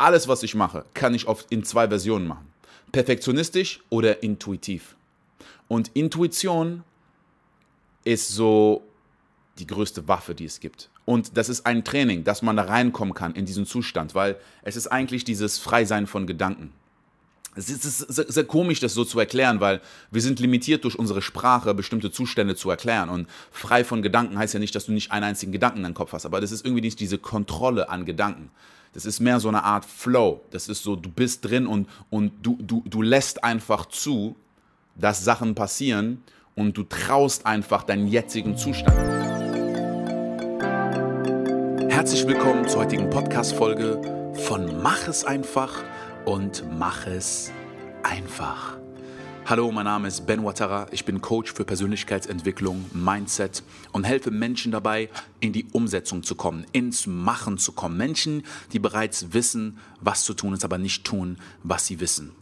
Alles, was ich mache, kann ich oft in zwei Versionen machen. Perfektionistisch oder intuitiv. Und Intuition ist so die größte Waffe, die es gibt. Und das ist ein Training, dass man da reinkommen kann in diesen Zustand, weil es ist eigentlich dieses Freisein von Gedanken es ist, sehr, sehr, komisch, das so zu erklären, weil wir sind limitiert durch unsere Sprache, bestimmte Zustände zu erklären. Und frei von Gedanken heißt ja nicht, dass du nicht einen einzigen Gedanken in deinem Kopf hast, aber das ist irgendwie nicht diese Kontrolle an Gedanken. Das ist mehr so eine Art Flow. Das ist so, du bist drin und, und du, du, du lässt einfach zu, dass Sachen passieren und du traust einfach deinen jetzigen Zustand. Herzlich willkommen zur heutigen Podcast-Folge von Mach es einfach – und mach es einfach. Hallo, mein Name ist Ben Watara. Ich bin Coach für Persönlichkeitsentwicklung, Mindset und helfe Menschen dabei, in die Umsetzung zu kommen, ins Machen zu kommen. Menschen, die bereits wissen, was zu tun ist, aber nicht tun, was sie wissen.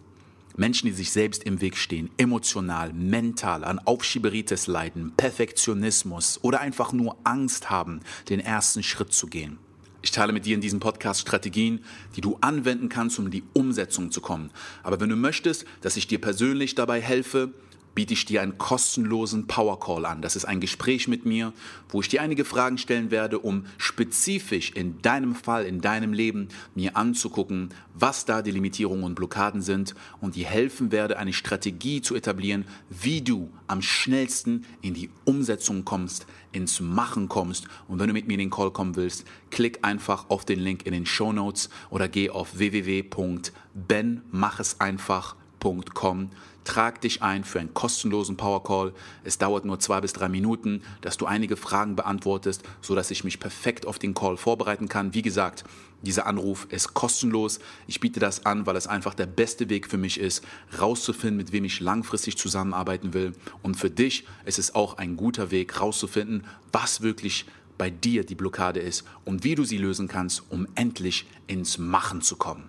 Menschen, die sich selbst im Weg stehen, emotional, mental, an Aufschieberitis leiden, Perfektionismus oder einfach nur Angst haben, den ersten Schritt zu gehen. Ich teile mit dir in diesem Podcast Strategien, die du anwenden kannst, um in die Umsetzung zu kommen. Aber wenn du möchtest, dass ich dir persönlich dabei helfe, biete ich dir einen kostenlosen Power Call an. Das ist ein Gespräch mit mir, wo ich dir einige Fragen stellen werde, um spezifisch in deinem Fall, in deinem Leben mir anzugucken, was da die Limitierungen und Blockaden sind und dir helfen werde, eine Strategie zu etablieren, wie du am schnellsten in die Umsetzung kommst, ins Machen kommst. Und wenn du mit mir in den Call kommen willst, klick einfach auf den Link in den Show Notes oder geh auf www.benmacheseinfach.com. Trag dich ein für einen kostenlosen Power Call. Es dauert nur zwei bis drei Minuten, dass du einige Fragen beantwortest, sodass ich mich perfekt auf den Call vorbereiten kann. Wie gesagt, dieser Anruf ist kostenlos. Ich biete das an, weil es einfach der beste Weg für mich ist, rauszufinden, mit wem ich langfristig zusammenarbeiten will. Und für dich ist es auch ein guter Weg, rauszufinden, was wirklich bei dir die Blockade ist und wie du sie lösen kannst, um endlich ins Machen zu kommen.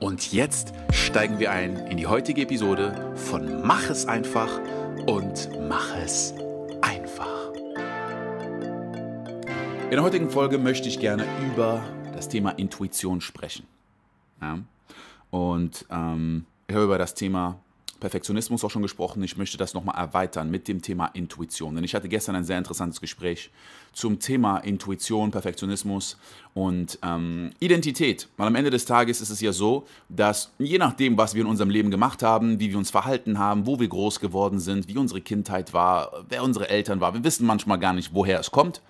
Und jetzt steigen wir ein in die heutige Episode von Mach es einfach und mach es einfach. In der heutigen Folge möchte ich gerne über das Thema Intuition sprechen. Ja? Und ähm, ich habe über das Thema Perfektionismus auch schon gesprochen. Ich möchte das nochmal erweitern mit dem Thema Intuition. Denn ich hatte gestern ein sehr interessantes Gespräch zum Thema Intuition, Perfektionismus und ähm, Identität. Weil am Ende des Tages ist es ja so, dass je nachdem, was wir in unserem Leben gemacht haben, wie wir uns verhalten haben, wo wir groß geworden sind, wie unsere Kindheit war, wer unsere Eltern waren, wir wissen manchmal gar nicht, woher es kommt.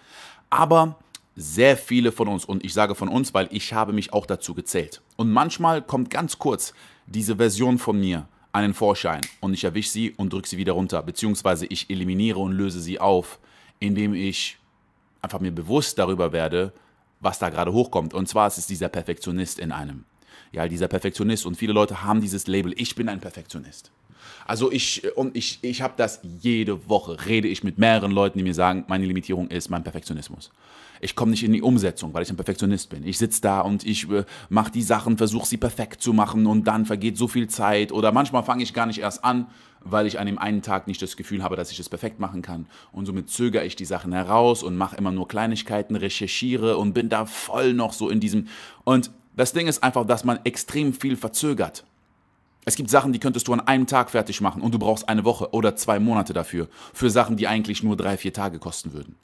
Aber sehr viele von uns, und ich sage von uns, weil ich habe mich auch dazu gezählt. Und manchmal kommt ganz kurz diese Version von mir an den Vorschein und ich erwische sie und drücke sie wieder runter, beziehungsweise ich eliminiere und löse sie auf, indem ich einfach mir bewusst darüber werde, was da gerade hochkommt. Und zwar ist es dieser Perfektionist in einem. Ja, dieser Perfektionist. Und viele Leute haben dieses Label, ich bin ein Perfektionist. Also ich, äh, und ich, ich habe das jede Woche, rede ich mit mehreren Leuten, die mir sagen, meine Limitierung ist mein Perfektionismus. Ich komme nicht in die Umsetzung, weil ich ein Perfektionist bin. Ich sitze da und ich äh, mache die Sachen, versuche sie perfekt zu machen und dann vergeht so viel Zeit oder manchmal fange ich gar nicht erst an, weil ich an dem einen Tag nicht das Gefühl habe, dass ich es perfekt machen kann. Und somit zögere ich die Sachen heraus und mache immer nur Kleinigkeiten, recherchiere und bin da voll noch so in diesem. Und das Ding ist einfach, dass man extrem viel verzögert. Es gibt Sachen, die könntest du an einem Tag fertig machen und du brauchst eine Woche oder zwei Monate dafür. Für Sachen, die eigentlich nur drei, vier Tage kosten würden.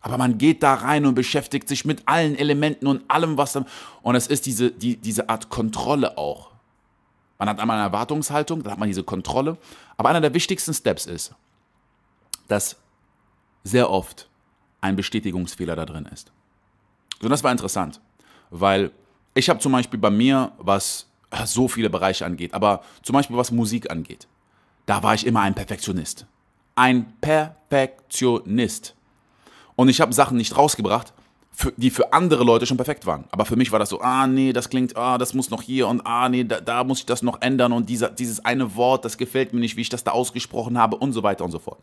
Aber man geht da rein und beschäftigt sich mit allen Elementen und allem, was dann. Und es ist diese, die, diese Art Kontrolle auch. Man hat einmal eine Erwartungshaltung, dann hat man diese Kontrolle. Aber einer der wichtigsten Steps ist, dass sehr oft ein Bestätigungsfehler da drin ist. So, das war interessant, weil ich habe zum Beispiel bei mir, was so viele Bereiche angeht, aber zum Beispiel was Musik angeht, da war ich immer ein Perfektionist. Ein Perfektionist. Und ich habe Sachen nicht rausgebracht, für, die für andere Leute schon perfekt waren. Aber für mich war das so, ah nee, das klingt, ah, das muss noch hier und ah nee, da, da muss ich das noch ändern und dieser, dieses eine Wort, das gefällt mir nicht, wie ich das da ausgesprochen habe und so weiter und so fort.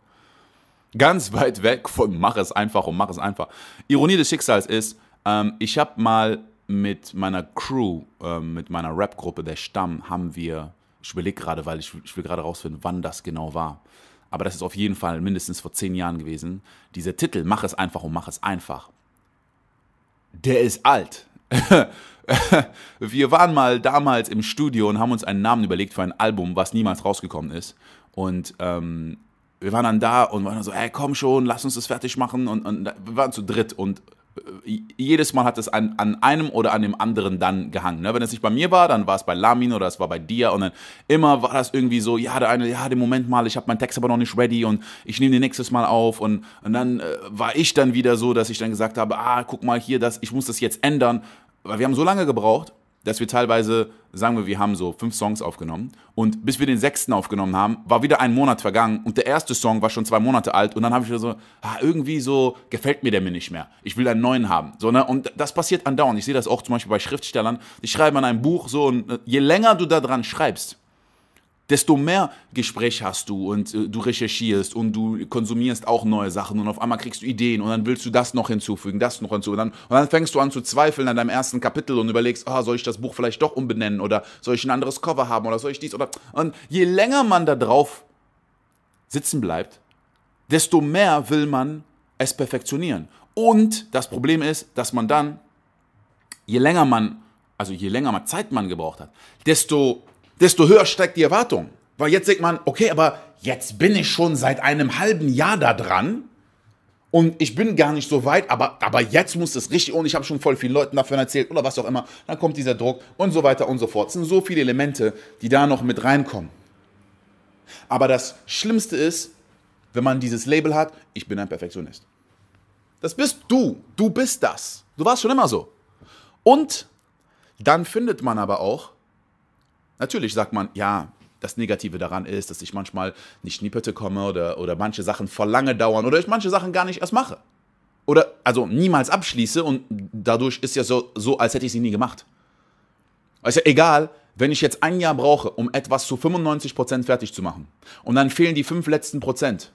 Ganz weit weg von mach es einfach und mach es einfach. Ironie des Schicksals ist, ähm, ich habe mal mit meiner Crew, äh, mit meiner Rap-Gruppe, der Stamm, haben wir, ich überlege gerade, weil ich, ich will gerade rausfinden, wann das genau war. Aber das ist auf jeden Fall mindestens vor zehn Jahren gewesen. Dieser Titel, mach es einfach und mach es einfach, der ist alt. wir waren mal damals im Studio und haben uns einen Namen überlegt für ein Album, was niemals rausgekommen ist. Und ähm, wir waren dann da und waren dann so, hey, komm schon, lass uns das fertig machen. Und, und wir waren zu dritt und äh, jedes Mal hat es an, an einem oder an dem anderen dann gehangen. Ne? Wenn es nicht bei mir war, dann war es bei Lamin oder es war bei dir und dann immer war das irgendwie so, ja, der eine, ja, den Moment mal, ich habe meinen Text aber noch nicht ready und ich nehme den nächstes Mal auf und, und dann äh, war ich dann wieder so, dass ich dann gesagt habe, ah, guck mal hier, das, ich muss das jetzt ändern, weil wir haben so lange gebraucht, dass wir teilweise, sagen wir, wir haben so fünf Songs aufgenommen und bis wir den sechsten aufgenommen haben, war wieder ein Monat vergangen und der erste Song war schon zwei Monate alt und dann habe ich so, ah, irgendwie so gefällt mir der mir nicht mehr. Ich will einen neuen haben. So, ne? Und das passiert andauernd. Ich sehe das auch zum Beispiel bei Schriftstellern. Die schreiben an einem Buch so und äh, je länger du da dran schreibst, desto mehr Gespräch hast du und äh, du recherchierst und du konsumierst auch neue Sachen und auf einmal kriegst du Ideen und dann willst du das noch hinzufügen, das noch hinzufügen. Und dann, und dann fängst du an zu zweifeln an deinem ersten Kapitel und überlegst, oh, soll ich das Buch vielleicht doch umbenennen oder soll ich ein anderes Cover haben oder soll ich dies oder. Und je länger man da drauf sitzen bleibt, desto mehr will man es perfektionieren. Und das Problem ist, dass man dann, je länger man, also je länger man Zeit man gebraucht hat, desto desto höher steigt die Erwartung. Weil jetzt denkt man, okay, aber jetzt bin ich schon seit einem halben Jahr da dran und ich bin gar nicht so weit, aber, aber jetzt muss es richtig und ich habe schon voll vielen Leuten davon erzählt oder was auch immer. Dann kommt dieser Druck und so weiter und so fort. Es sind so viele Elemente, die da noch mit reinkommen. Aber das Schlimmste ist, wenn man dieses Label hat, ich bin ein Perfektionist. Das bist du. Du bist das. Du warst schon immer so. Und dann findet man aber auch Natürlich sagt man, ja, das Negative daran ist, dass ich manchmal nicht in die Pötte komme oder, oder manche Sachen voll lange dauern oder ich manche Sachen gar nicht erst mache. Oder also niemals abschließe und dadurch ist ja so, so als hätte ich sie nie gemacht. Ist ja egal, wenn ich jetzt ein Jahr brauche, um etwas zu 95% fertig zu machen und dann fehlen die fünf letzten Prozent.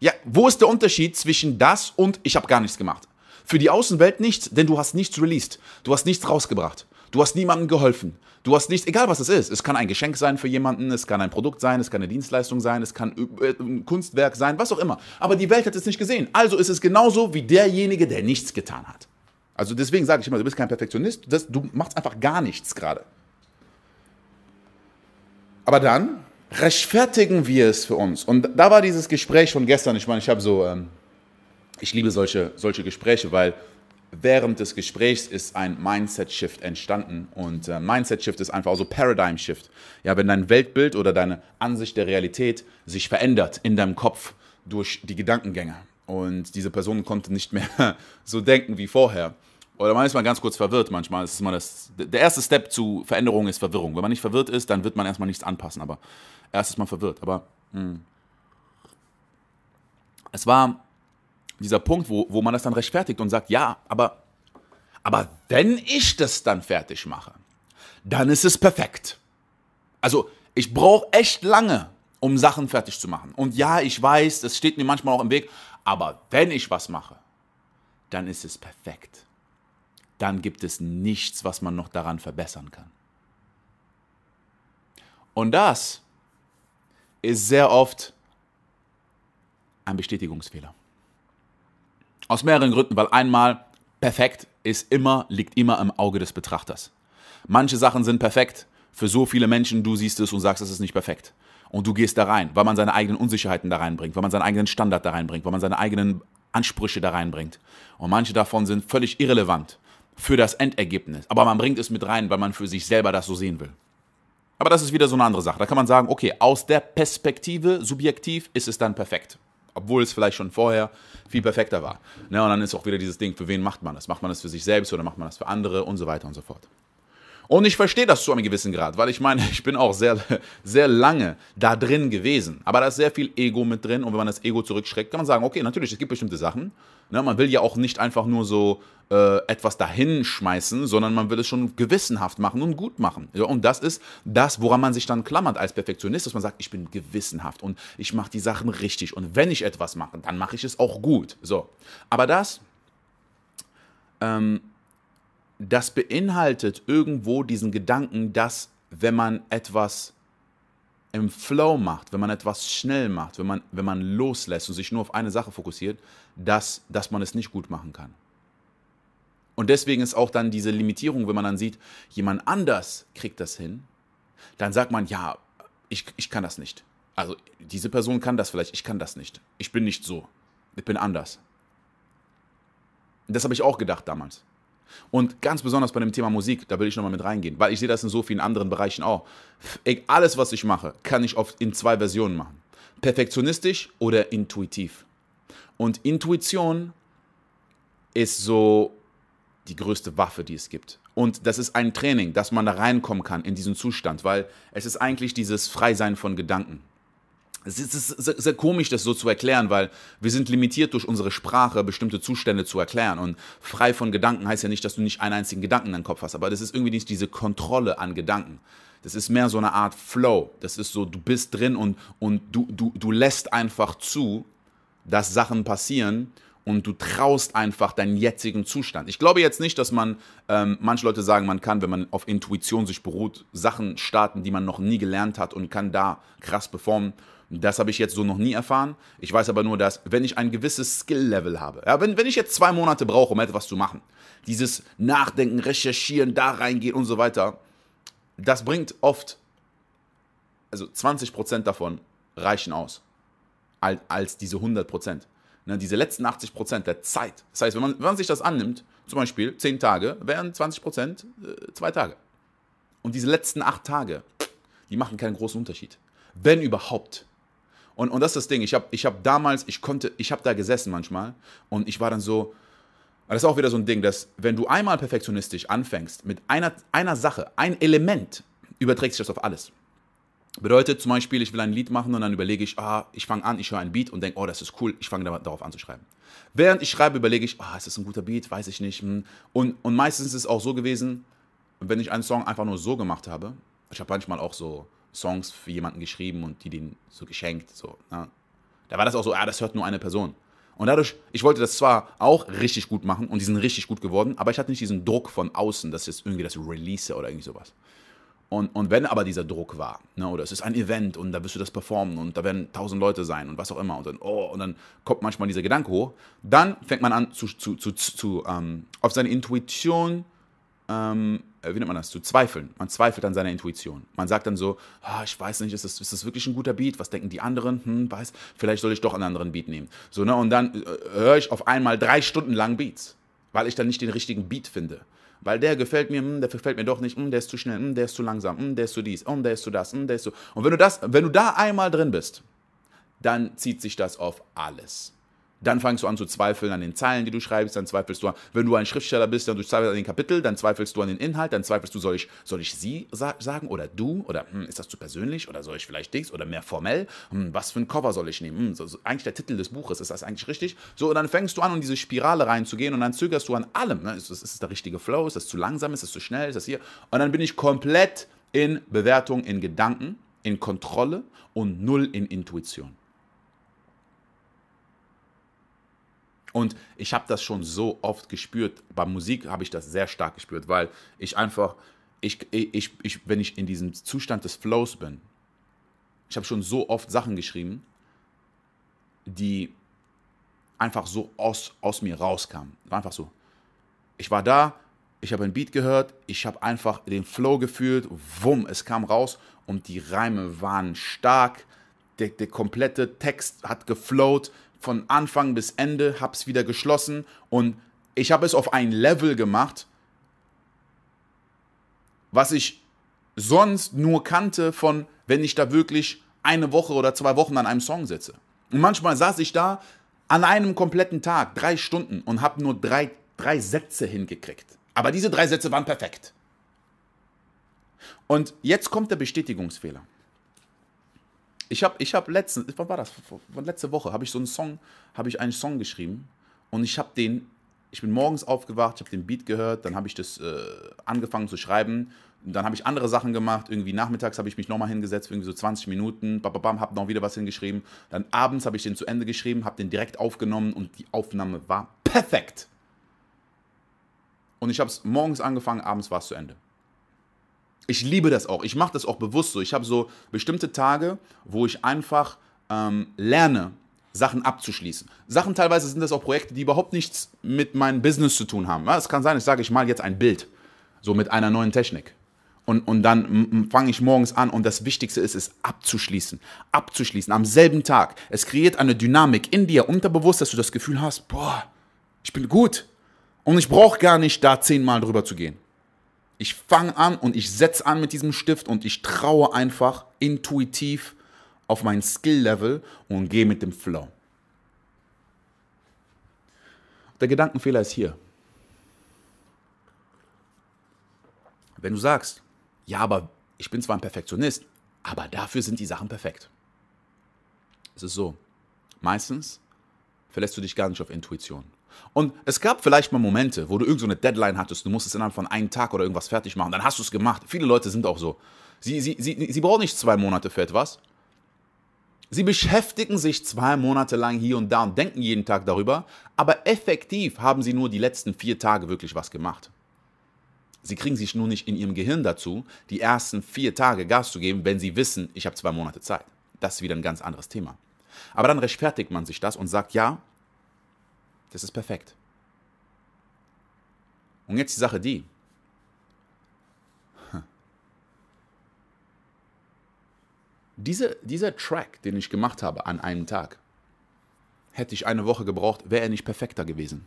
Ja, wo ist der Unterschied zwischen das und ich habe gar nichts gemacht? Für die Außenwelt nichts, denn du hast nichts released. Du hast nichts rausgebracht. Du hast niemandem geholfen. Du hast nichts, egal was es ist. Es kann ein Geschenk sein für jemanden, es kann ein Produkt sein, es kann eine Dienstleistung sein, es kann äh, äh, ein Kunstwerk sein, was auch immer. Aber die Welt hat es nicht gesehen. Also ist es genauso wie derjenige, der nichts getan hat. Also deswegen sage ich immer, du bist kein Perfektionist, das, du machst einfach gar nichts gerade. Aber dann rechtfertigen wir es für uns. Und da war dieses Gespräch von gestern, ich meine, ich habe so, ähm, ich liebe solche, solche Gespräche, weil während des Gesprächs ist ein Mindset-Shift entstanden. Und äh, Mindset-Shift ist einfach so also Paradigm-Shift. Ja, wenn dein Weltbild oder deine Ansicht der Realität sich verändert in deinem Kopf durch die Gedankengänge. Und diese Person konnte nicht mehr so denken wie vorher. Oder man ist mal ganz kurz verwirrt manchmal. Ist man das, der erste Step zu Veränderung ist Verwirrung. Wenn man nicht verwirrt ist, dann wird man erstmal nichts anpassen. Aber erst ist man verwirrt. Aber mh. Hm. es war dieser Punkt, wo, wo man das dann rechtfertigt und sagt, ja, aber, aber wenn ich das dann fertig mache, dann ist es perfekt. Also ich brauche echt lange, um Sachen fertig zu machen. Und ja, ich weiß, das steht mir manchmal auch im Weg, aber wenn ich was mache, dann ist es perfekt. Dann gibt es nichts, was man noch daran verbessern kann. Und das ist sehr oft ein Bestätigungsfehler. Aus mehreren Gründen, weil einmal perfekt ist immer, liegt immer im Auge des Betrachters. Manche Sachen sind perfekt für so viele Menschen, du siehst es und sagst, es ist nicht perfekt. Und du gehst da rein, weil man seine eigenen Unsicherheiten da reinbringt, weil man seinen eigenen Standard da reinbringt, weil man seine eigenen Ansprüche da reinbringt. Und manche davon sind völlig irrelevant für das Endergebnis. Aber man bringt es mit rein, weil man für sich selber das so sehen will. Aber das ist wieder so eine andere Sache. Da kann man sagen, okay, aus der Perspektive subjektiv ist es dann perfekt obwohl es vielleicht schon vorher viel perfekter war. Ne? Und dann ist auch wieder dieses Ding, für wen macht man das? Macht man das für sich selbst oder macht man das für andere und so weiter und so fort. Und ich verstehe das zu einem gewissen Grad, weil ich meine, ich bin auch sehr, sehr lange da drin gewesen. Aber da ist sehr viel Ego mit drin. Und wenn man das Ego zurückschreckt, kann man sagen, okay, natürlich, es gibt bestimmte Sachen. Ne? Man will ja auch nicht einfach nur so äh, etwas dahinschmeißen, sondern man will es schon gewissenhaft machen und gut machen. Ja, und das ist das, woran man sich dann klammert als Perfektionist, dass man sagt, ich bin gewissenhaft und ich mache die Sachen richtig. Und wenn ich etwas mache, dann mache ich es auch gut. So. Aber das. Ähm, das beinhaltet irgendwo diesen Gedanken, dass wenn man etwas im Flow macht, wenn man etwas schnell macht, wenn man, wenn man loslässt und sich nur auf eine Sache fokussiert, dass, dass man es nicht gut machen kann. Und deswegen ist auch dann diese Limitierung, wenn man dann sieht, jemand anders kriegt das hin, dann sagt man, ja, ich, ich kann das nicht. Also diese Person kann das vielleicht, ich kann das nicht. Ich bin nicht so. Ich bin anders. Das habe ich auch gedacht damals. Und ganz besonders bei dem Thema Musik, da will ich nochmal mit reingehen, weil ich sehe das in so vielen anderen Bereichen auch. E, alles, was ich mache, kann ich oft in zwei Versionen machen. Perfektionistisch oder intuitiv. Und Intuition ist so die größte Waffe, die es gibt. Und das ist ein Training, dass man da reinkommen kann in diesen Zustand, weil es ist eigentlich dieses Freisein von Gedanken es ist, es sehr, komisch, das so zu erklären, weil wir sind limitiert durch unsere Sprache, bestimmte Zustände zu erklären. Und frei von Gedanken heißt ja nicht, dass du nicht einen einzigen Gedanken in deinem Kopf hast, aber das ist irgendwie nicht diese Kontrolle an Gedanken. Das ist mehr so eine Art Flow. Das ist so, du bist drin und, und du, du, du lässt einfach zu, dass Sachen passieren und du traust einfach deinen jetzigen Zustand. Ich glaube jetzt nicht, dass man, ähm, manche Leute sagen, man kann, wenn man auf Intuition sich beruht, Sachen starten, die man noch nie gelernt hat und kann da krass performen. Das habe ich jetzt so noch nie erfahren. Ich weiß aber nur, dass wenn ich ein gewisses Skill-Level habe, ja, wenn, wenn ich jetzt zwei Monate brauche, um etwas zu machen, dieses Nachdenken, Recherchieren, da reingehen und so weiter, das bringt oft, also 20% davon reichen aus, als, als diese 100%. Ne, diese letzten 80% der Zeit. Das heißt, wenn man, wenn man sich das annimmt, zum Beispiel 10 Tage, wären 20% äh, zwei Tage. Und diese letzten 8 Tage, die machen keinen großen Unterschied. Wenn überhaupt. Und, und das ist das Ding. Ich habe ich hab damals, ich konnte, ich habe da gesessen manchmal und ich war dann so, das ist auch wieder so ein Ding, dass wenn du einmal perfektionistisch anfängst mit einer, einer Sache, ein Element, überträgt sich das auf alles. Bedeutet zum Beispiel, ich will ein Lied machen und dann überlege ich, ah, ich fange an, ich höre ein Beat und denke, oh, das ist cool, ich fange darauf an zu schreiben. Während ich schreibe, überlege ich, ah, ist das ein guter Beat, weiß ich nicht. Hm. Und, und meistens ist es auch so gewesen, wenn ich einen Song einfach nur so gemacht habe, ich habe manchmal auch so Songs für jemanden geschrieben und die den so geschenkt. So, ne? Da war das auch so, ah, das hört nur eine Person. Und dadurch, ich wollte das zwar auch richtig gut machen und die sind richtig gut geworden, aber ich hatte nicht diesen Druck von außen, dass jetzt irgendwie das release oder irgendwie sowas. Und, und wenn aber dieser Druck war, ne, oder es ist ein Event und da wirst du das performen und da werden tausend Leute sein und was auch immer und dann, oh, und dann kommt manchmal dieser Gedanke hoch, dann fängt man an zu, zu, zu, zu ähm, auf seine Intuition ähm, äh, wie nennt man das, zu zweifeln. Man zweifelt an seiner Intuition. Man sagt dann so, oh, ich weiß nicht, ist das, ist das wirklich ein guter Beat? Was denken die anderen? Hm, weiß, vielleicht soll ich doch einen anderen Beat nehmen. So, ne? Und dann äh, höre ich auf einmal drei Stunden lang Beats, weil ich dann nicht den richtigen Beat finde. Weil der gefällt mir, hm, der gefällt mir doch nicht, hm, der ist zu schnell, hm, der ist zu langsam, der ist zu dies, der ist zu das, der ist zu. Und wenn du das, wenn du da einmal drin bist, dann zieht sich das auf alles. Dann fangst du an zu zweifeln an den Zeilen, die du schreibst, dann zweifelst du an, wenn du ein Schriftsteller bist, dann zweifelst du an den Kapitel, dann zweifelst du an den Inhalt, dann zweifelst du, soll ich, soll ich sie sa sagen oder du oder hm, ist das zu persönlich oder soll ich vielleicht dies oder mehr formell, hm, was für ein Cover soll ich nehmen, hm, so, so, eigentlich der Titel des Buches, ist das eigentlich richtig? So, und dann fängst du an, in diese Spirale reinzugehen und dann zögerst du an allem, ne? ist, ist das der richtige Flow, ist das zu langsam, ist das zu schnell, ist das hier? Und dann bin ich komplett in Bewertung, in Gedanken, in Kontrolle und null in Intuition. Und ich habe das schon so oft gespürt. Bei Musik habe ich das sehr stark gespürt, weil ich einfach, ich, ich, ich, wenn ich in diesem Zustand des Flows bin, ich habe schon so oft Sachen geschrieben, die einfach so aus, aus mir rauskamen. Einfach so. Ich war da, ich habe einen Beat gehört, ich habe einfach den Flow gefühlt, wumm, es kam raus und die Reime waren stark, der, der komplette Text hat geflowt, von Anfang bis Ende, habe es wieder geschlossen und ich habe es auf ein Level gemacht, was ich sonst nur kannte von, wenn ich da wirklich eine Woche oder zwei Wochen an einem Song sitze. Und manchmal saß ich da an einem kompletten Tag, drei Stunden und habe nur drei, drei Sätze hingekriegt. Aber diese drei Sätze waren perfekt. Und jetzt kommt der Bestätigungsfehler. Ich habe ich hab letztens, wann war das? Letzte Woche habe ich so einen Song, habe ich einen Song geschrieben und ich habe den, ich bin morgens aufgewacht, ich habe den Beat gehört, dann habe ich das äh, angefangen zu schreiben, und dann habe ich andere Sachen gemacht, irgendwie nachmittags habe ich mich nochmal hingesetzt, irgendwie so 20 Minuten, bababam, habe noch wieder was hingeschrieben, dann abends habe ich den zu Ende geschrieben, habe den direkt aufgenommen und die Aufnahme war perfekt. Und ich habe es morgens angefangen, abends war es zu Ende ich liebe das auch. Ich mache das auch bewusst so. Ich habe so bestimmte Tage, wo ich einfach ähm, lerne, Sachen abzuschließen. Sachen teilweise sind das auch Projekte, die überhaupt nichts mit meinem Business zu tun haben. es kann sein, ich sage, ich mal jetzt ein Bild, so mit einer neuen Technik. Und, und dann fange ich morgens an und das Wichtigste ist es abzuschließen. Abzuschließen am selben Tag. Es kreiert eine Dynamik in dir unterbewusst, dass du das Gefühl hast, boah, ich bin gut. Und ich brauche gar nicht da zehnmal drüber zu gehen ich fange an und ich setze an mit diesem Stift und ich traue einfach intuitiv auf mein Skill-Level und gehe mit dem Flow. Der Gedankenfehler ist hier. Wenn du sagst, ja, aber ich bin zwar ein Perfektionist, aber dafür sind die Sachen perfekt. Es ist so, meistens verlässt du dich gar nicht auf Intuition. Und es gab vielleicht mal Momente, wo du irgendeine so Deadline hattest, du musstest innerhalb von einem Tag oder irgendwas fertig machen, dann hast du es gemacht. Viele Leute sind auch so. Sie, sie, sie, sie brauchen nicht zwei Monate für etwas. Sie beschäftigen sich zwei Monate lang hier und da und denken jeden Tag darüber, aber effektiv haben sie nur die letzten vier Tage wirklich was gemacht. Sie kriegen sich nur nicht in ihrem Gehirn dazu, die ersten vier Tage Gas zu geben, wenn sie wissen, ich habe zwei Monate Zeit. Das ist wieder ein ganz anderes Thema. Aber dann rechtfertigt man sich das und sagt, ja, das ist perfekt. Und jetzt die Sache die. Diese, dieser Track, den ich gemacht habe an einem Tag, hätte ich eine Woche gebraucht, wäre er nicht perfekter gewesen.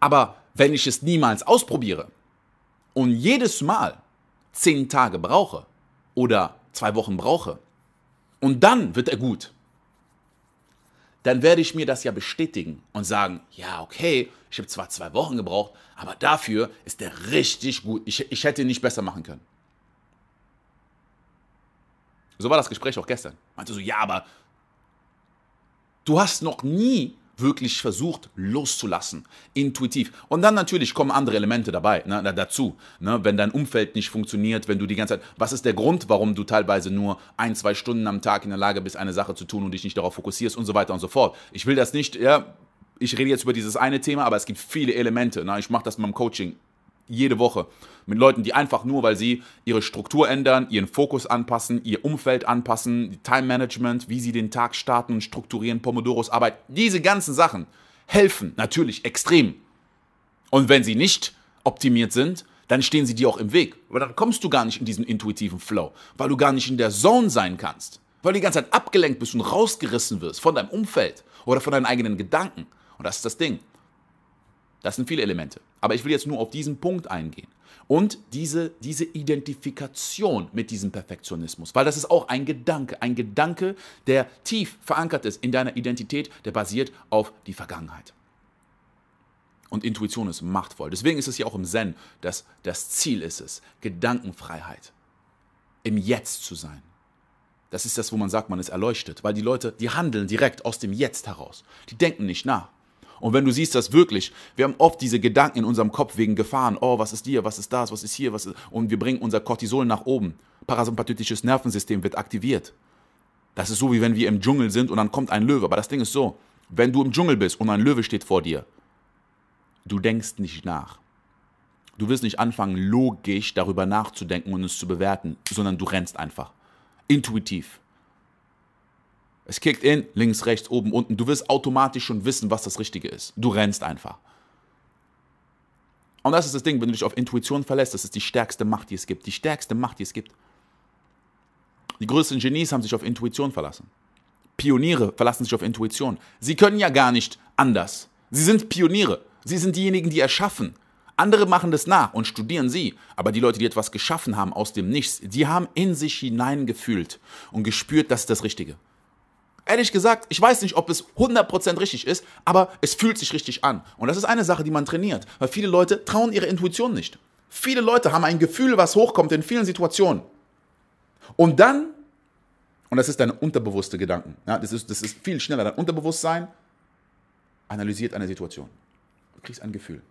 Aber wenn ich es niemals ausprobiere und jedes Mal zehn Tage brauche oder zwei Wochen brauche und dann wird er gut, dann werde ich mir das ja bestätigen und sagen, ja, okay, ich habe zwar zwei Wochen gebraucht, aber dafür ist der richtig gut. Ich, ich hätte ihn nicht besser machen können. So war das Gespräch auch gestern. Meinte so, ja, aber du hast noch nie wirklich versucht loszulassen, intuitiv. Und dann natürlich kommen andere Elemente dabei, ne, dazu. Ne, wenn dein Umfeld nicht funktioniert, wenn du die ganze Zeit, was ist der Grund, warum du teilweise nur ein, zwei Stunden am Tag in der Lage bist, eine Sache zu tun und dich nicht darauf fokussierst und so weiter und so fort. Ich will das nicht, ja, ich rede jetzt über dieses eine Thema, aber es gibt viele Elemente. Ne? Ich mache das mit meinem Coaching jede Woche mit Leuten, die einfach nur, weil sie ihre Struktur ändern, ihren Fokus anpassen, ihr Umfeld anpassen, Time Management, wie sie den Tag starten und strukturieren, Pomodoros Arbeit, diese ganzen Sachen helfen natürlich extrem. Und wenn sie nicht optimiert sind, dann stehen sie dir auch im Weg. Weil dann kommst du gar nicht in diesen intuitiven Flow, weil du gar nicht in der Zone sein kannst, weil du die ganze Zeit abgelenkt bist und rausgerissen wirst von deinem Umfeld oder von deinen eigenen Gedanken. Und das ist das Ding. Das sind viele Elemente. Aber ich will jetzt nur auf diesen Punkt eingehen. Und diese, diese Identifikation mit diesem Perfektionismus, weil das ist auch ein Gedanke, ein Gedanke, der tief verankert ist in deiner Identität, der basiert auf die Vergangenheit. Und Intuition ist machtvoll. Deswegen ist es ja auch im Zen, dass das Ziel ist es, Gedankenfreiheit, im Jetzt zu sein. Das ist das, wo man sagt, man ist erleuchtet, weil die Leute, die handeln direkt aus dem Jetzt heraus. Die denken nicht nach. Und wenn du siehst, das wirklich, wir haben oft diese Gedanken in unserem Kopf wegen Gefahren, oh, was ist dir? was ist das, was ist hier, was ist, und wir bringen unser Cortisol nach oben. Parasympathetisches Nervensystem wird aktiviert. Das ist so, wie wenn wir im Dschungel sind und dann kommt ein Löwe. Aber das Ding ist so, wenn du im Dschungel bist und ein Löwe steht vor dir, du denkst nicht nach. Du wirst nicht anfangen, logisch darüber nachzudenken und es zu bewerten, sondern du rennst einfach. Intuitiv. Es kickt in, links, rechts, oben, unten. Du wirst automatisch schon wissen, was das Richtige ist. Du rennst einfach. Und das ist das Ding, wenn du dich auf Intuition verlässt, das ist die stärkste Macht, die es gibt. Die stärkste Macht, die es gibt. Die größten Genies haben sich auf Intuition verlassen. Pioniere verlassen sich auf Intuition. Sie können ja gar nicht anders. Sie sind Pioniere. Sie sind diejenigen, die erschaffen. Andere machen das nach und studieren sie. Aber die Leute, die etwas geschaffen haben aus dem Nichts, die haben in sich hineingefühlt und gespürt, das ist das Richtige ehrlich gesagt, ich weiß nicht, ob es 100% richtig ist, aber es fühlt sich richtig an. Und das ist eine Sache, die man trainiert, weil viele Leute trauen ihrer Intuition nicht. Viele Leute haben ein Gefühl, was hochkommt in vielen Situationen. Und dann, und das ist deine unterbewusste Gedanken, ja, das, ist, das ist viel schneller, dein Unterbewusstsein analysiert eine Situation. Du kriegst ein Gefühl.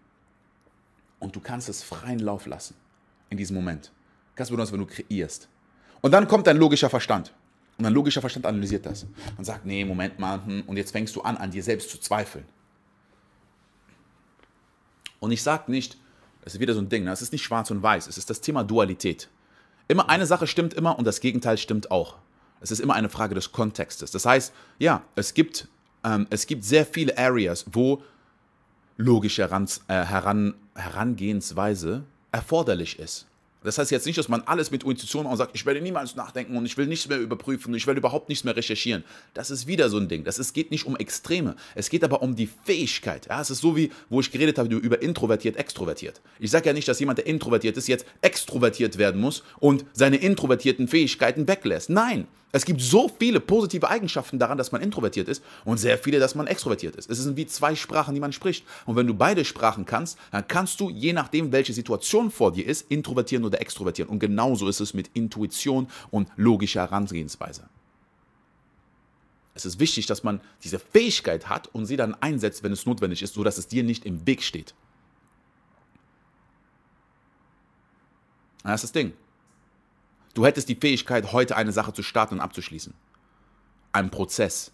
Und du kannst es freien Lauf lassen in diesem Moment. Ganz besonders, wenn du kreierst. Und dann kommt dein logischer Verstand. Und mein logischer Verstand analysiert das und sagt, nee, Moment mal, hm, und jetzt fängst du an, an dir selbst zu zweifeln. Und ich sage nicht, es ist wieder so ein Ding, ne? es ist nicht schwarz und weiß, es ist das Thema Dualität. Immer eine Sache stimmt immer und das Gegenteil stimmt auch. Es ist immer eine Frage des Kontextes. Das heißt, ja, es gibt, ähm, es gibt sehr viele Areas, wo logische Herans, äh, Heran, Herangehensweise erforderlich ist. Das heißt jetzt nicht, dass man alles mit Intuition auch sagt, ich werde niemals nachdenken und ich will nichts mehr überprüfen und ich werde überhaupt nichts mehr recherchieren. Das ist wieder so ein Ding. Das ist, geht nicht um Extreme. Es geht aber um die Fähigkeit. Ja, es ist so wie, wo ich geredet habe über introvertiert, extrovertiert. Ich sage ja nicht, dass jemand, der introvertiert ist, jetzt extrovertiert werden muss und seine introvertierten Fähigkeiten weglässt. Nein, es gibt so viele positive Eigenschaften daran, dass man introvertiert ist und sehr viele, dass man extrovertiert ist. Es sind wie zwei Sprachen, die man spricht. Und wenn du beide Sprachen kannst, dann kannst du, je nachdem, welche Situation vor dir ist, introvertieren oder extrovertieren. Und genauso ist es mit Intuition und logischer Herangehensweise. Es ist wichtig, dass man diese Fähigkeit hat und sie dann einsetzt, wenn es notwendig ist, sodass es dir nicht im Weg steht. Das ist das Ding. Du hättest die Fähigkeit, heute eine Sache zu starten und abzuschließen. Ein Prozess.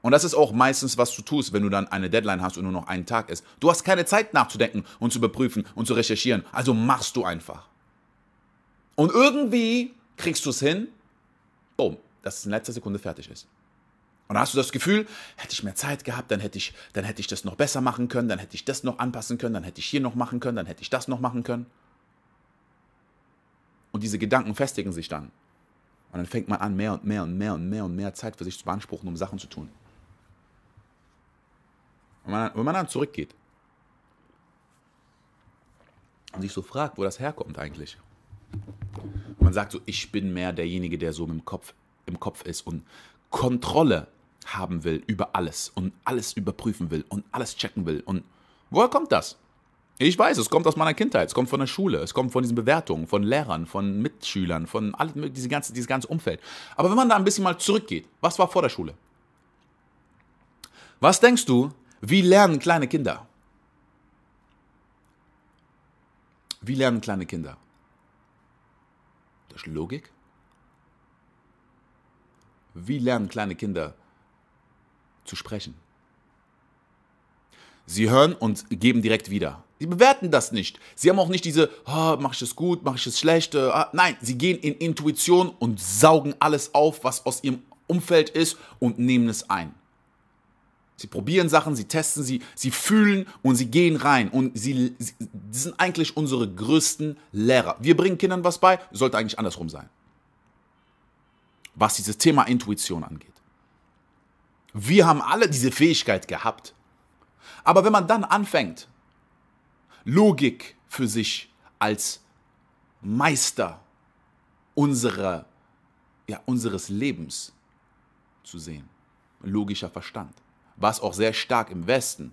Und das ist auch meistens, was du tust, wenn du dann eine Deadline hast und nur noch einen Tag ist. Du hast keine Zeit nachzudenken und zu überprüfen und zu recherchieren. Also machst du einfach. Und irgendwie kriegst du es hin, boom, dass es in letzter Sekunde fertig ist. Und dann hast du das Gefühl, hätte ich mehr Zeit gehabt, dann hätte ich, dann hätte ich das noch besser machen können, dann hätte ich das noch anpassen können, dann hätte ich hier noch machen können, dann hätte ich das noch machen können. Und diese Gedanken festigen sich dann. Und dann fängt man an, mehr und mehr und mehr und mehr und mehr Zeit für sich zu beanspruchen, um Sachen zu tun. Wenn man, wenn man dann zurückgeht und sich so fragt, wo das herkommt eigentlich. Und man sagt so, ich bin mehr derjenige, der so im Kopf, im Kopf ist und Kontrolle haben will über alles und alles überprüfen will und alles checken will. Und woher kommt das? Ich weiß, es kommt aus meiner Kindheit, es kommt von der Schule, es kommt von diesen Bewertungen, von Lehrern, von Mitschülern, von allem, diese ganze, dieses ganze Umfeld. Aber wenn man da ein bisschen mal zurückgeht, was war vor der Schule? Was denkst du, wie lernen kleine Kinder? Wie lernen kleine Kinder? Durch Logik? Wie lernen kleine Kinder zu sprechen? Sie hören und geben direkt wieder. Sie bewerten das nicht. Sie haben auch nicht diese, oh, ah, mache ich es gut, mache ich es schlecht. Äh, ah, nein, sie gehen in Intuition und saugen alles auf, was aus ihrem Umfeld ist und nehmen es ein. Sie probieren Sachen, sie testen sie, sie fühlen und sie gehen rein. Und sie, sie sind eigentlich unsere größten Lehrer. Wir bringen Kindern was bei, sollte eigentlich andersrum sein. Was dieses Thema Intuition angeht. Wir haben alle diese Fähigkeit gehabt. Aber wenn man dann anfängt, Logik für sich als Meister unserer, ja, unseres Lebens zu sehen. Logischer Verstand. Was auch sehr stark im Westen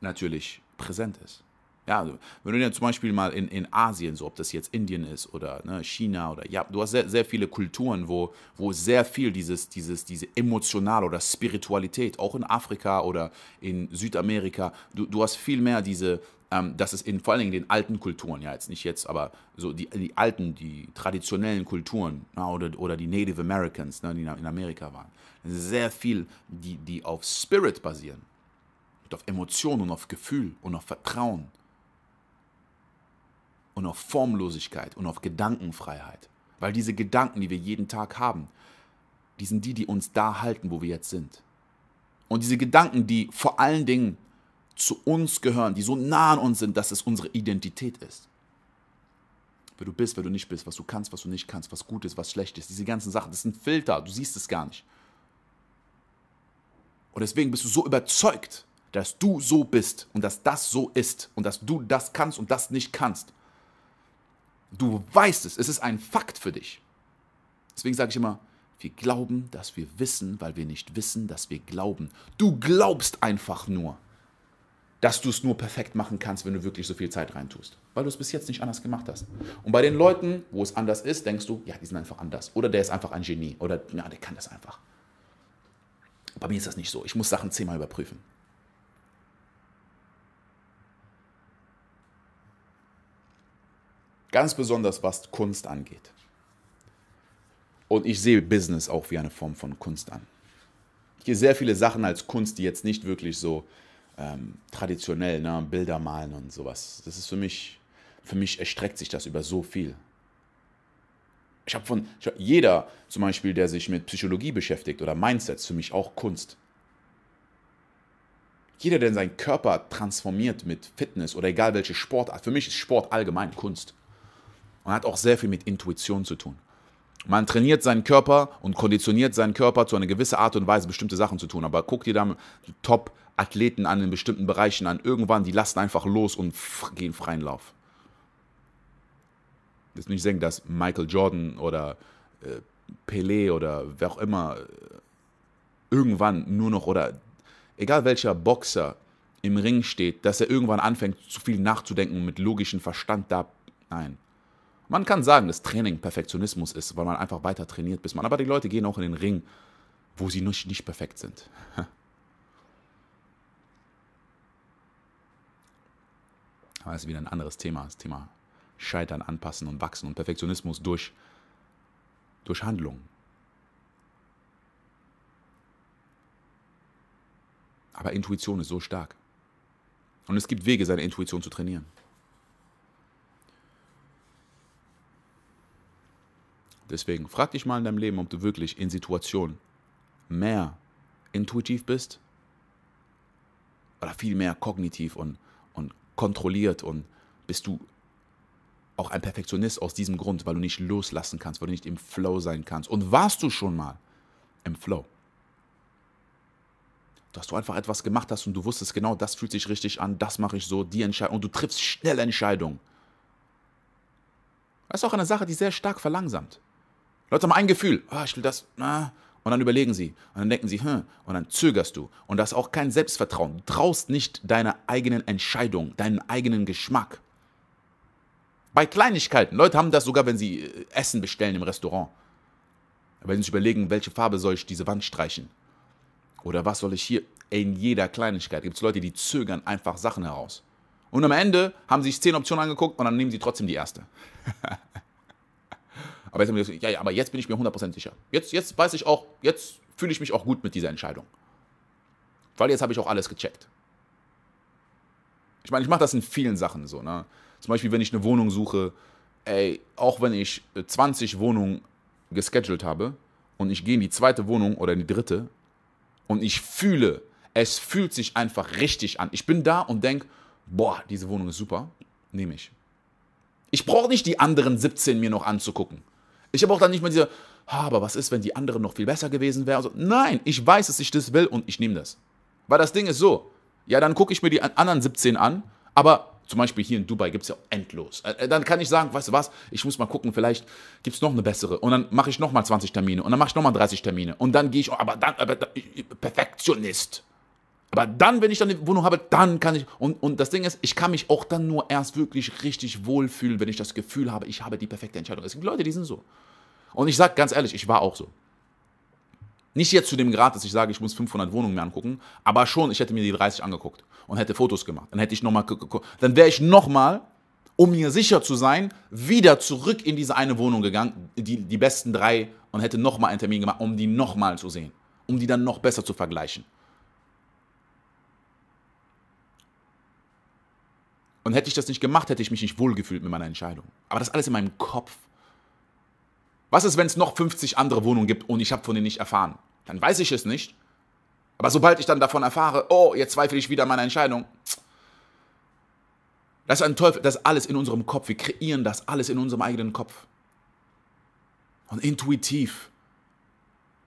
natürlich präsent ist. Ja, also, wenn du dir zum Beispiel mal in, in Asien, so ob das jetzt Indien ist oder ne, China oder ja, du hast sehr, sehr viele Kulturen, wo, wo sehr viel dieses, dieses, diese emotionale oder Spiritualität, auch in Afrika oder in Südamerika, du, du hast viel mehr diese, ähm, dass es in vor allen Dingen den alten Kulturen, ja jetzt nicht jetzt, aber so die, die alten, die traditionellen Kulturen ja, oder, oder die Native Americans, ne, die in Amerika waren, sehr viel, die, die auf Spirit basieren, auf Emotionen und auf Gefühl und auf Vertrauen und auf Formlosigkeit und auf Gedankenfreiheit. Weil diese Gedanken, die wir jeden Tag haben, die sind die, die uns da halten, wo wir jetzt sind. Und diese Gedanken, die vor allen Dingen zu uns gehören, die so nah an uns sind, dass es unsere Identität ist. Wer du bist, wer du nicht bist, was du kannst, was du nicht kannst, was gut ist, was schlecht ist, diese ganzen Sachen, das sind Filter, du siehst es gar nicht. Und deswegen bist du so überzeugt, dass du so bist und dass das so ist und dass du das kannst und das nicht kannst. Du weißt es, es ist ein Fakt für dich. Deswegen sage ich immer, wir glauben, dass wir wissen, weil wir nicht wissen, dass wir glauben. Du glaubst einfach nur dass du es nur perfekt machen kannst, wenn du wirklich so viel Zeit reintust. Weil du es bis jetzt nicht anders gemacht hast. Und bei den Leuten, wo es anders ist, denkst du, ja, die sind einfach anders. Oder der ist einfach ein Genie. Oder ja, der kann das einfach. Bei mir ist das nicht so. Ich muss Sachen zehnmal überprüfen. Ganz besonders, was Kunst angeht. Und ich sehe Business auch wie eine Form von Kunst an. Ich sehe sehr viele Sachen als Kunst, die jetzt nicht wirklich so ähm, traditionell, ne? Bilder malen und sowas. Das ist für mich, für mich erstreckt sich das über so viel. Ich habe von ich hab jeder zum Beispiel, der sich mit Psychologie beschäftigt oder Mindsets, für mich auch Kunst. Jeder, der seinen Körper transformiert mit Fitness oder egal welche Sportart, für mich ist Sport allgemein Kunst. Und hat auch sehr viel mit Intuition zu tun. Man trainiert seinen Körper und konditioniert seinen Körper zu einer gewissen Art und Weise, bestimmte Sachen zu tun. Aber guck dir dann Top Athleten an in bestimmten Bereichen an. Irgendwann, die lassen einfach los und gehen freien Lauf. Das ist nicht sagen, dass Michael Jordan oder äh, Pelé oder wer auch immer äh, irgendwann nur noch oder egal welcher Boxer im Ring steht, dass er irgendwann anfängt, zu viel nachzudenken und mit logischem Verstand da. Nein. Man kann sagen, dass Training Perfektionismus ist, weil man einfach weiter trainiert, bis man. Aber die Leute gehen auch in den Ring, wo sie nicht, nicht perfekt sind. Aber ah, das ist wieder ein anderes Thema, das Thema Scheitern, Anpassen und Wachsen und Perfektionismus durch, durch Handlungen. Aber Intuition ist so stark. Und es gibt Wege, seine Intuition zu trainieren. Deswegen frag dich mal in deinem Leben, ob du wirklich in Situationen mehr intuitiv bist oder viel mehr kognitiv und, und kontrolliert und bist du auch ein Perfektionist aus diesem Grund, weil du nicht loslassen kannst, weil du nicht im Flow sein kannst. Und warst du schon mal im Flow? Dass du einfach etwas gemacht hast und du wusstest genau, das fühlt sich richtig an, das mache ich so, die Entscheidung. Und du triffst schnell Entscheidungen. Das ist auch eine Sache, die sehr stark verlangsamt. Leute haben ein Gefühl, oh, ich will das, na, und dann überlegen sie und dann denken sie, hm, und dann zögerst du. Und das ist auch kein Selbstvertrauen. Du traust nicht deiner eigenen Entscheidung, deinen eigenen Geschmack. Bei Kleinigkeiten. Leute haben das sogar, wenn sie äh, Essen bestellen im Restaurant. Wenn sie sich überlegen, welche Farbe soll ich diese Wand streichen? Oder was soll ich hier? In jeder Kleinigkeit gibt es Leute, die zögern einfach Sachen heraus. Und am Ende haben sie sich zehn Optionen angeguckt und dann nehmen sie trotzdem die erste. Aber jetzt, ja, ja, aber jetzt bin ich mir 100% sicher. Jetzt, jetzt weiß ich auch, jetzt fühle ich mich auch gut mit dieser Entscheidung. Weil jetzt habe ich auch alles gecheckt. Ich meine, ich mache das in vielen Sachen so. Ne? Zum Beispiel, wenn ich eine Wohnung suche, ey, auch wenn ich 20 äh, Wohnungen gescheduled habe und ich gehe in die zweite Wohnung oder in die dritte und ich fühle, es fühlt sich einfach richtig an. Ich bin da und denke, boah, diese Wohnung ist super, nehme ich. Ich brauche nicht die anderen 17 mir noch anzugucken. Ich habe auch dann nicht mehr diese, ah, aber was ist, wenn die andere noch viel besser gewesen wäre? Also, nein, ich weiß, dass ich das will und ich nehme das. Weil das Ding ist so, ja, dann gucke ich mir die anderen 17 an, aber zum Beispiel hier in Dubai gibt es ja endlos. Äh, äh, dann kann ich sagen, weißt du was, ich muss mal gucken, vielleicht gibt es noch eine bessere. Und dann mache ich nochmal 20 Termine und dann mache ich nochmal 30 Termine. Und dann gehe ich, aber dann, aber, Perfektionist. Aber dann, wenn ich dann eine Wohnung habe, dann kann ich. Und, und das Ding ist, ich kann mich auch dann nur erst wirklich richtig wohlfühlen, wenn ich das Gefühl habe, ich habe die perfekte Entscheidung. Es gibt Leute, die sind so. Und ich sage ganz ehrlich, ich war auch so. Nicht jetzt zu dem Grad, dass ich sage, ich muss 500 Wohnungen mir angucken, aber schon, ich hätte mir die 30 angeguckt und hätte Fotos gemacht. Dann hätte ich nochmal, geguckt. dann wäre ich nochmal, um mir sicher zu sein, wieder zurück in diese eine Wohnung gegangen, die, die besten drei und hätte nochmal einen Termin gemacht, um die nochmal zu sehen, um die dann noch besser zu vergleichen. Und hätte ich das nicht gemacht, hätte ich mich nicht wohlgefühlt mit meiner Entscheidung. Aber das alles in meinem Kopf. Was ist, wenn es noch 50 andere Wohnungen gibt und ich habe von denen nicht erfahren? Dann weiß ich es nicht. Aber sobald ich dann davon erfahre, oh, jetzt zweifle ich wieder an meiner Entscheidung. Das ist ein Teufel, das ist alles in unserem Kopf. Wir kreieren das alles in unserem eigenen Kopf. Und intuitiv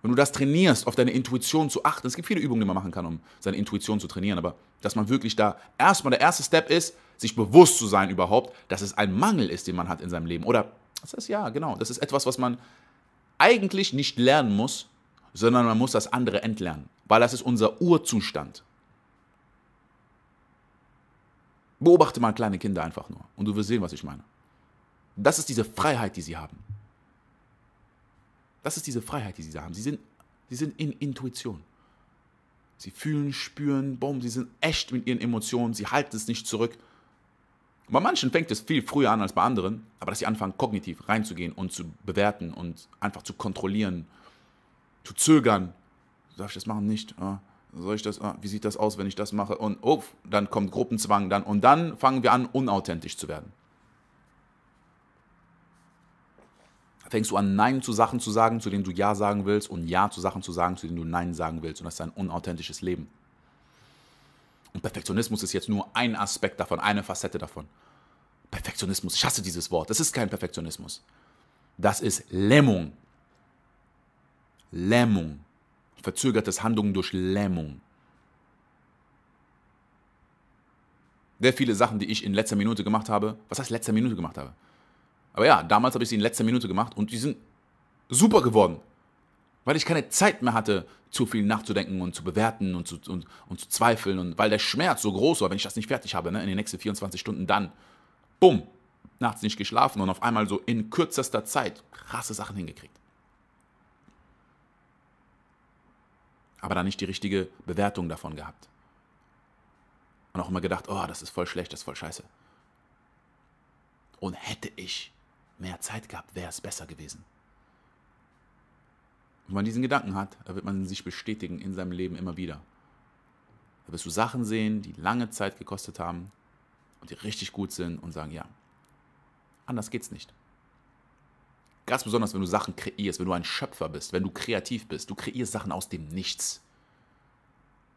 wenn du das trainierst, auf deine Intuition zu achten, es gibt viele Übungen, die man machen kann, um seine Intuition zu trainieren, aber dass man wirklich da erstmal der erste Step ist, sich bewusst zu sein überhaupt, dass es ein Mangel ist, den man hat in seinem Leben. Oder, das ist ja, genau, das ist etwas, was man eigentlich nicht lernen muss, sondern man muss das andere entlernen, weil das ist unser Urzustand. Beobachte mal kleine Kinder einfach nur und du wirst sehen, was ich meine. Das ist diese Freiheit, die sie haben. Das ist diese Freiheit, die sie da haben. Sie sind, sie sind in Intuition. Sie fühlen, spüren, boom, sie sind echt mit ihren Emotionen, sie halten es nicht zurück. Bei manchen fängt es viel früher an als bei anderen, aber dass sie anfangen, kognitiv reinzugehen und zu bewerten und einfach zu kontrollieren, zu zögern. Soll ich das machen? Nicht. Ah, soll ich das? Ah, wie sieht das aus, wenn ich das mache? Und oh, dann kommt Gruppenzwang dann und dann fangen wir an, unauthentisch zu werden. fängst du an, Nein zu Sachen zu sagen, zu denen du Ja sagen willst, und Ja zu Sachen zu sagen, zu denen du Nein sagen willst. Und das ist ein unauthentisches Leben. Und Perfektionismus ist jetzt nur ein Aspekt davon, eine Facette davon. Perfektionismus, ich hasse dieses Wort. Das ist kein Perfektionismus. Das ist Lähmung. Lähmung. Verzögertes Handeln durch Lähmung. Sehr viele Sachen, die ich in letzter Minute gemacht habe, was heißt letzter Minute gemacht habe? Aber ja, damals habe ich sie in letzter Minute gemacht und die sind super geworden. Weil ich keine Zeit mehr hatte, zu viel nachzudenken und zu bewerten und zu, und, und zu zweifeln. Und weil der Schmerz so groß war, wenn ich das nicht fertig habe, ne, in den nächsten 24 Stunden, dann, bumm, nachts nicht geschlafen und auf einmal so in kürzester Zeit krasse Sachen hingekriegt. Aber dann nicht die richtige Bewertung davon gehabt. Und auch immer gedacht, oh, das ist voll schlecht, das ist voll scheiße. Und hätte ich mehr Zeit gehabt, wäre es besser gewesen. Wenn man diesen Gedanken hat, wird man sich bestätigen in seinem Leben immer wieder. Da wirst du Sachen sehen, die lange Zeit gekostet haben und die richtig gut sind und sagen, ja, anders geht's nicht. Ganz besonders, wenn du Sachen kreierst, wenn du ein Schöpfer bist, wenn du kreativ bist, du kreierst Sachen aus dem Nichts.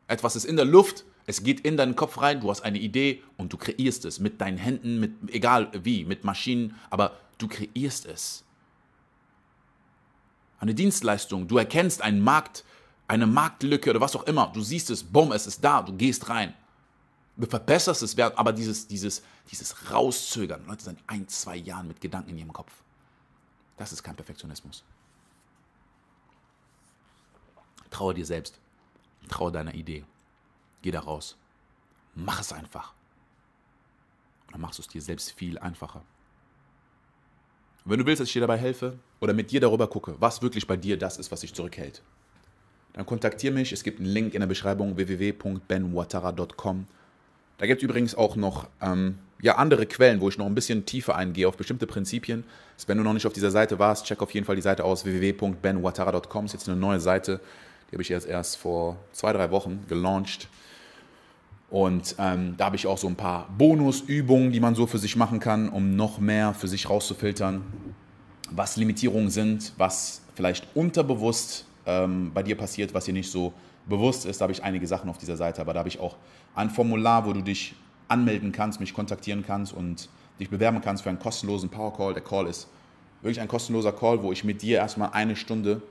Etwas ist in der Luft es geht in deinen Kopf rein, du hast eine Idee und du kreierst es mit deinen Händen, mit egal wie, mit Maschinen, aber du kreierst es. Eine Dienstleistung, du erkennst einen Markt, eine Marktlücke oder was auch immer, du siehst es, bumm, es ist da, du gehst rein. Du verbesserst es, aber dieses, dieses, dieses Rauszögern, Leute sind ein, zwei Jahren mit Gedanken in ihrem Kopf. Das ist kein Perfektionismus. Traue dir selbst, traue deiner Idee. Geh da raus. Mach es einfach. Und dann machst du es dir selbst viel einfacher. Und wenn du willst, dass ich dir dabei helfe oder mit dir darüber gucke, was wirklich bei dir das ist, was dich zurückhält, dann kontaktiere mich. Es gibt einen Link in der Beschreibung www.benwatara.com. Da gibt es übrigens auch noch ähm, ja, andere Quellen, wo ich noch ein bisschen tiefer eingehe auf bestimmte Prinzipien. Also wenn du noch nicht auf dieser Seite warst, check auf jeden Fall die Seite aus www.benwatara.com. Ist jetzt eine neue Seite, die habe ich jetzt erst vor zwei, drei Wochen gelauncht. Und ähm, da habe ich auch so ein paar Bonusübungen, die man so für sich machen kann, um noch mehr für sich rauszufiltern, was Limitierungen sind, was vielleicht unterbewusst ähm, bei dir passiert, was dir nicht so bewusst ist. Da habe ich einige Sachen auf dieser Seite, aber da habe ich auch ein Formular, wo du dich anmelden kannst, mich kontaktieren kannst und dich bewerben kannst für einen kostenlosen Power Call. Der Call ist wirklich ein kostenloser Call, wo ich mit dir erstmal eine Stunde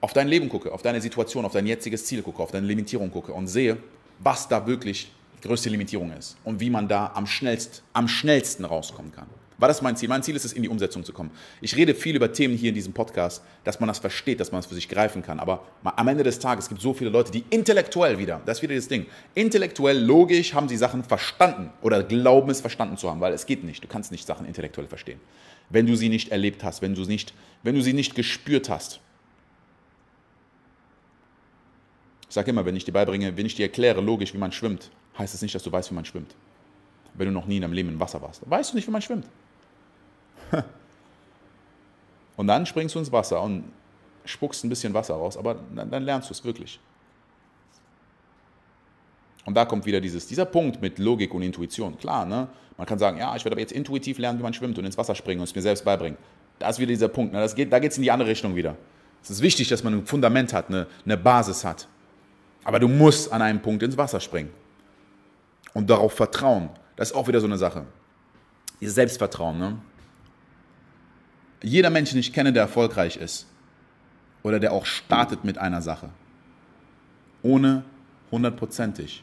auf dein Leben gucke, auf deine Situation, auf dein jetziges Ziel gucke, auf deine Limitierung gucke und sehe, was da wirklich die größte Limitierung ist und wie man da am, schnellst, am schnellsten rauskommen kann. War das mein Ziel? Mein Ziel ist es, in die Umsetzung zu kommen. Ich rede viel über Themen hier in diesem Podcast, dass man das versteht, dass man es für sich greifen kann. Aber am Ende des Tages gibt es so viele Leute, die intellektuell wieder, das ist wieder das Ding, intellektuell, logisch haben sie Sachen verstanden oder glauben es verstanden zu haben, weil es geht nicht. Du kannst nicht Sachen intellektuell verstehen, wenn du sie nicht erlebt hast, wenn du, nicht, wenn du sie nicht gespürt hast. Ich sage immer, wenn ich dir beibringe, wenn ich dir erkläre, logisch, wie man schwimmt, heißt es das nicht, dass du weißt, wie man schwimmt. Wenn du noch nie in deinem Leben im Wasser warst, weißt du nicht, wie man schwimmt. Und dann springst du ins Wasser und spuckst ein bisschen Wasser raus, aber dann, dann lernst du es wirklich. Und da kommt wieder dieses, dieser Punkt mit Logik und Intuition. Klar, ne? man kann sagen, ja, ich werde aber jetzt intuitiv lernen, wie man schwimmt und ins Wasser springen und es mir selbst beibringen. Da ist wieder dieser Punkt, ne? das geht, da geht es in die andere Richtung wieder. Es ist wichtig, dass man ein Fundament hat, eine, eine Basis hat. Aber du musst an einem Punkt ins Wasser springen und darauf vertrauen. Das ist auch wieder so eine Sache. Ihr Selbstvertrauen. Ne? Jeder Mensch, den ich kenne, der erfolgreich ist oder der auch startet mit einer Sache, ohne hundertprozentig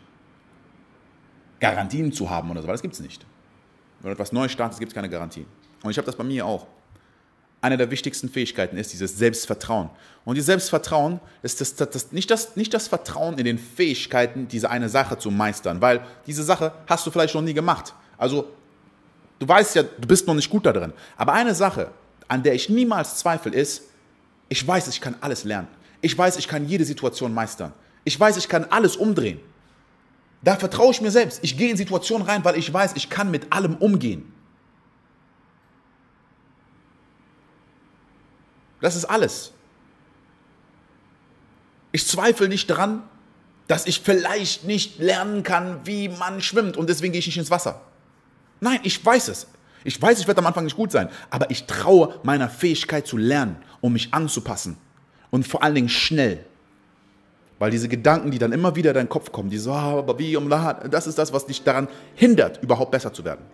Garantien zu haben oder so, weil das gibt es nicht. Wenn du etwas neu startest, gibt es keine Garantien. Und ich habe das bei mir auch eine der wichtigsten Fähigkeiten ist dieses Selbstvertrauen. Und dieses Selbstvertrauen ist das, das, das, nicht, das, nicht das Vertrauen in den Fähigkeiten, diese eine Sache zu meistern, weil diese Sache hast du vielleicht noch nie gemacht. Also du weißt ja, du bist noch nicht gut da drin. Aber eine Sache, an der ich niemals zweifle, ist, ich weiß, ich kann alles lernen. Ich weiß, ich kann jede Situation meistern. Ich weiß, ich kann alles umdrehen. Da vertraue ich mir selbst. Ich gehe in Situationen rein, weil ich weiß, ich kann mit allem umgehen. Das ist alles. Ich zweifle nicht daran, dass ich vielleicht nicht lernen kann, wie man schwimmt und deswegen gehe ich nicht ins Wasser. Nein, ich weiß es. Ich weiß, ich werde am Anfang nicht gut sein, aber ich traue meiner Fähigkeit zu lernen, um mich anzupassen. Und vor allen Dingen schnell. Weil diese Gedanken, die dann immer wieder in deinen Kopf kommen, die so, ah, aber wie um das ist das, was dich daran hindert, überhaupt besser zu werden.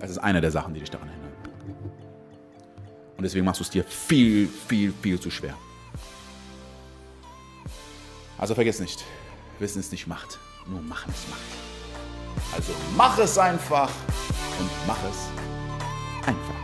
Das ist eine der Sachen, die dich daran hindert. Und deswegen machst du es dir viel, viel, viel zu schwer. Also vergiss nicht, Wissen ist nicht Macht, nur Machen ist Macht. Also mach es einfach und mach es einfach.